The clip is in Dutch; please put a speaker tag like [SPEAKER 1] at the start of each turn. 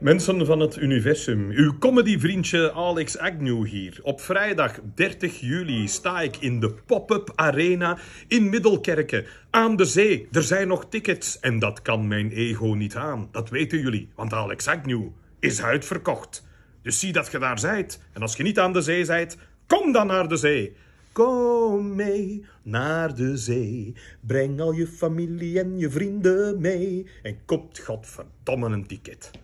[SPEAKER 1] Mensen van het universum, uw comedyvriendje Alex Agnew hier. Op vrijdag 30 juli sta ik in de Pop-Up Arena in Middelkerken. Aan de zee, er zijn nog tickets en dat kan mijn ego niet aan. Dat weten jullie, want Alex Agnew is uitverkocht. Dus zie dat je daar zijt. En als je niet aan de zee zijt, kom dan naar de zee. Kom mee naar de zee, breng al je familie en je vrienden mee en koopt godverdomme een ticket.